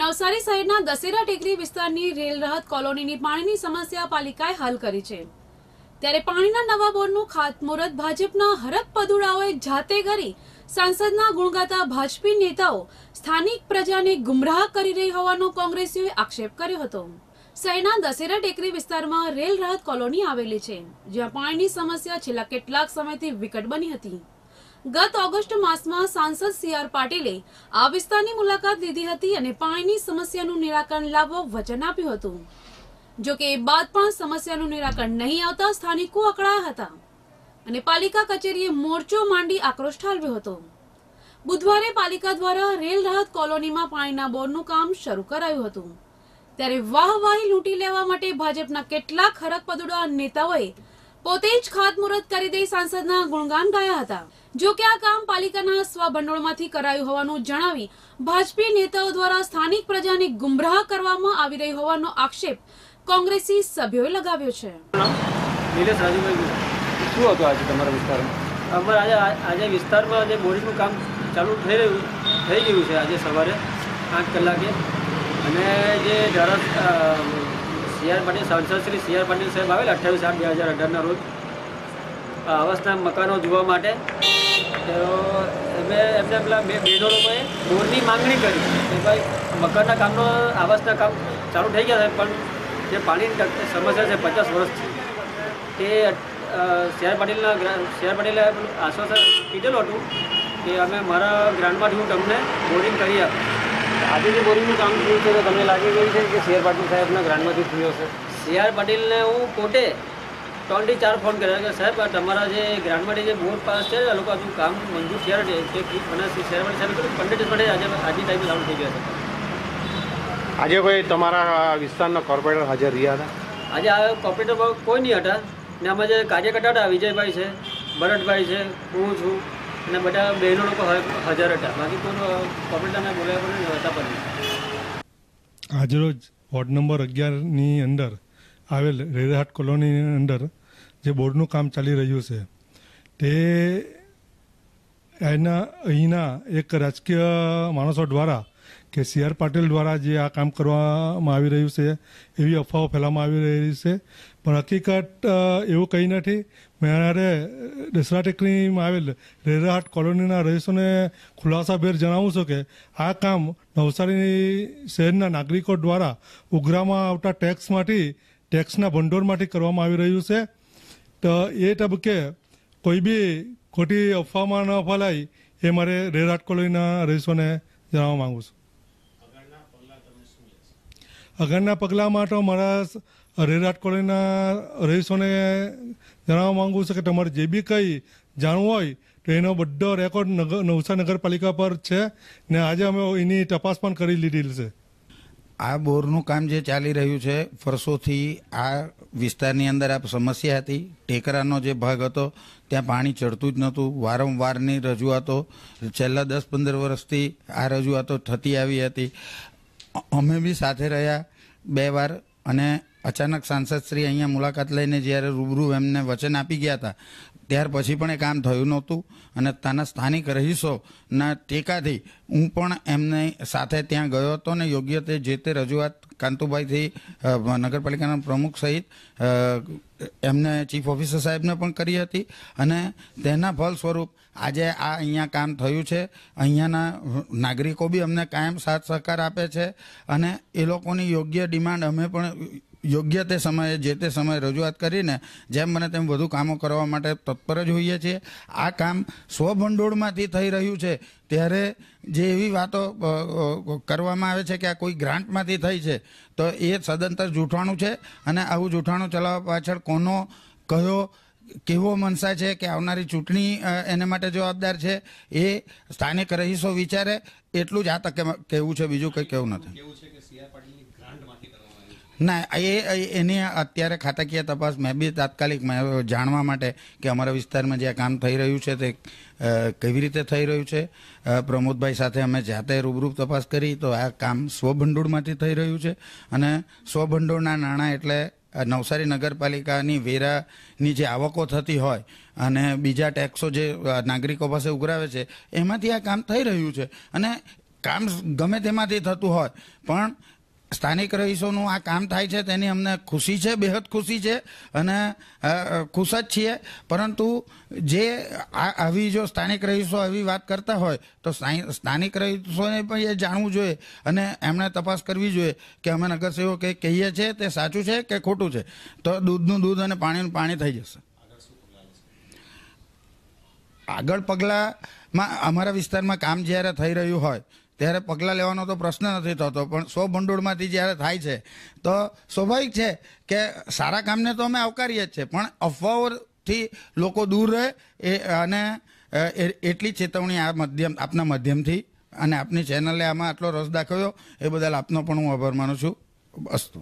નવસારી શહેરના દશેરા ટેકરી વિસ્તારની રેલ રહત કોલોનીની પાણીની સમસ્યા પાલિકાએ હલ કરી છે ત્યારે પાણીના નવા બોર્ડનું ખાતમુહૂર્ત ભાજપના હરકપદુડાઓએ જાતે કરી સાંસદના ગુણગાતા ભાજપી નેતાઓ સ્થાનિક પ્રજાને ગુમરાહ કરી રહી હોવાનો કોંગ્રેસીઓએ આક્ષેપ કર્યો હતો શહેરના દશેરા ટેકરી વિસ્તારમાં રેલ રહત કોલોની આવેલી છે જ્યાં પાણીની સમસ્યા છેલ્લા કેટલાક સમયથી વિકટ બની હતી ગત ઓગસ્ટ માસમાં સાંસદ સી આર પાટીલે આ વિસ્તારની મુલાકાત લીધી હતી અને પાણીની સમસ્યાનું નિરાકરણ લાવવા વચન આપ્યું હતું જોકે એ બાદ પણ સમસ્યાનું નિરાકરણ નહીં આવતા સ્થાનિકો અકળાયા હતા અને પાલિકા કચેરીએ મોરચો માંડી આક્રોશ ઠાલવ્યો હતો બુધવારે પાલિકા દ્વારા રેલ રાહત કોલોનીમાં પાણીના બોરનું કામ શરૂ કરાયું હતું ત્યારે વાહવાહી લૂંટી લેવા માટે ભાજપના કેટલાક હરકપદુડા નેતાઓએ પોતે જ ખાતમુહૂર્ત કરી દઈ સાંસદના ગુણગાન ગાયા હતા જો કે આ કામ પાલિકાના સ્વભંડોળમાંથી કરાયું હોવાનું જણાવી ભાજપી નેતાઓ દ્વારા સ્થાનિક પ્રજાને ગુમરાહ કરવામાં આવી રહી હોવાનો આક્ષેપ કોંગ્રેસી સભ્યોએ લગાવ્યો છે નિલેશ રાજુભાઈ શું હતું આજે તમારા વિસ્તારમાં અમારે આજે આજે વિસ્તારમાં આજે બોરિંગનું કામ ચાલુ થઈ રહ્યું થઈ ગયું છે આજે સવારે આઠ કલાકે અને જે ધારા સી પાટીલ સાંસદ શ્રી સી આર પાટીલ સાહેબ આવેલા અઠ્યાવીસ આઠ બે હજાર અઢારના રોજ આવાસના મકાનો જોવા માટે તો અમે એમને પેલા બે બેડો લોકોએ બોરની માંગણી કરી કે ભાઈ મકાનના કામનો આવાસના કામ ચાલુ થઈ ગયા છે પણ જે પાણીની સમસ્યા છે પચાસ વર્ષથી તે શેર પાટીલના શેર પાટીલે આશ્વાસન કીધેલું હતું કે અમે મારા ગ્રાન્ડમાંથી હું તમને બોરિંગ કરી આપું આજે જે બોરિંગનું કામ થયું છે તો તમને લાગી ગયું છે કે શેર પાટીલ સાહેબના ગ્રાન્ડમાંથી થયું હશે સી આર પાટીલને હું પોતે ત્રણથી ચાર ફોન કર્યા કે સાહેબ તમારા જે ગ્રાન્ડમાંથી જે બોર્ડ પાસ છે આ લોકો હજુ કામ મંજૂર થયા છે તે મને શેરવાળી સાહેબ પંદર દિવસ માટે આજે આજની ટાઈમ લાઉડ થઈ ગયા હતા આજે કોઈ તમારા વિસ્તારના કોર્પોરેટર હાજર રહ્યા હતા આજે આ કોર્પોરેટર કોઈ નહીં હતા ને આમાં જે કાર્યકર્તા હતા વિજયભાઈ છે ભરતભાઈ છે હું છું અને બધા બહેનો લોકો હાજર હતા બાકી કોઈ કોર્પોરેટરને બોલાવ્યા પણ હતા પણ આજરોજ વોર્ડ નંબર અગિયારની અંદર આવેલ રેરાહાટ કોલોનીની અંદર જે બોર્ડનું કામ ચાલી રહ્યું છે તે એના અહીંના એક રાજકીય માણસો દ્વારા કે સી આર પાટીલ દ્વારા જે આ કામ કરવામાં આવી રહ્યું છે એવી અફવાઓ ફેલાવવામાં આવી રહી છે પણ હકીકત એવું કંઈ નથી મારે દસરા ટેકરીમાં આવેલ રેરાહાટ કોલોનીના રહીશોને ખુલાસાભેર જણાવું છું કે આ કામ નવસારીની શહેરના નાગરિકો દ્વારા ઉઘરામાં આવતા ટેક્સમાંથી ટેક્સના ભંડોળ માટે કરવામાં આવી રહ્યું છે તો એ તબક્કે કોઈ બી ખોટી અફવામાં ન ફેલાય એ મારે રેરાટ કોલોનીના રહીશોને જણાવવા માંગુ છું આગળના પગલામાં તો મારા રેરાટ કોલોનીના રહીશોને જણાવવા માંગુ છું કે તમારે જે બી કંઈ જાણવું હોય તો એનો બધો રેકોર્ડ નવસા નગરપાલિકા પર છે ને આજે અમે એની તપાસ પણ કરી લીધી છે આ બોરનું કામ જે ચાલી રહ્યું છે વર્ષોથી આ વિસ્તારની અંદર આ સમસ્યા હતી ટેકરાનો જે ભાગ હતો ત્યાં પાણી ચડતું જ નહોતું વારંવારની રજૂઆતો છેલ્લા દસ પંદર વર્ષથી આ રજૂઆતો થતી આવી હતી અમે બી સાથે રહ્યા બે વાર અને અચાનક સાંસદશ્રી અહીંયા મુલાકાત લઈને જ્યારે રૂબરૂ એમને વચન આપી ગયા હતા ત્યાર પછી પણ એ કામ થયું નહોતું અને ત્યાંના સ્થાનિક રહીશોના ટેકાથી હું પણ એમને સાથે ત્યાં ગયો હતો ને યોગ્ય તે જે તે રજૂઆત કાંતુભાઈથી નગરપાલિકાના પ્રમુખ સહિત એમને ચીફ ઓફિસર સાહેબને પણ કરી હતી અને તેના ફળ સ્વરૂપ આજે આ અહીંયા કામ થયું છે અહીંયાના નાગરિકો બી અમને કાયમ સાથ સહકાર આપે છે અને એ લોકોની યોગ્ય ડિમાન્ડ અમે પણ યોગ્ય તે સમયે જે તે સમયે રજૂઆત કરીને જેમ બને તેમ વધુ કામો કરવા માટે તત્પર જ હોઈએ છીએ આ કામ સ્વભંડોળમાંથી થઈ રહ્યું છે ત્યારે જે એવી વાતો કરવામાં આવે છે કે આ કોઈ ગ્રાન્ટમાંથી થઈ છે તો એ સદંતર જૂઠાણું છે અને આવું જૂઠાણું ચલાવવા પાછળ કોનો કયો કેવો મનસા છે કે આવનારી ચૂંટણી એને માટે જવાબદાર છે એ સ્થાનિક રહીશો વિચારે એટલું જ આ તકે કહેવું છે બીજું કંઈ કહેવું નથી ના એ એની અત્યારે ખાતાકીય તપાસ મેં બી તાત્કાલિક જાણવા માટે કે અમારા વિસ્તારમાં જે કામ થઈ રહ્યું છે તે કેવી રીતે થઈ રહ્યું છે પ્રમોદભાઈ સાથે અમે જાતે રૂબરૂપ તપાસ કરી તો આ કામ સ્વભંડોળમાંથી થઈ રહ્યું છે અને સ્વભંડોળના નાણાં એટલે નવસારી નગરપાલિકાની વેરાની જે આવકો થતી હોય અને બીજા ટેક્સો જે નાગરિકો પાસે ઉઘરાવે છે એમાંથી આ કામ થઈ રહ્યું છે અને કામ ગમે તેમાંથી થતું હોય પણ સ્થાનિક રહીશોનું આ કામ થાય છે તેની અમને ખુશી છે બેહદ ખુશી છે અને ખુશ જ છીએ પરંતુ જે આવી જો સ્થાનિક રહીશો આવી વાત કરતા હોય તો સ્થાનિક રહીશોને પણ એ જાણવું જોઈએ અને એમણે તપાસ કરવી જોઈએ કે અમે નગરસેવક કંઈક કહીએ છીએ તે સાચું છે કે ખોટું છે તો દૂધનું દૂધ અને પાણીનું પાણી થઈ જશે આગળ પગલાંમાં અમારા વિસ્તારમાં કામ જ્યારે થઈ રહ્યું હોય ત્યારે પગલાં લેવાનો તો પ્રશ્ન નથી થતો પણ સ્વભંડોળમાંથી જ્યારે થાય છે તો સ્વાભાવિક છે કે સારા કામને તો અમે આવકારીએ જ છીએ પણ અફવાઓથી લોકો દૂર રહે એ અને એટલી ચેતવણી આ માધ્યમ આપના માધ્યમથી અને આપની ચેનલે આમાં આટલો રસ દાખવ્યો એ બદલ આપનો પણ હું આભાર માનું છું અસ્તુ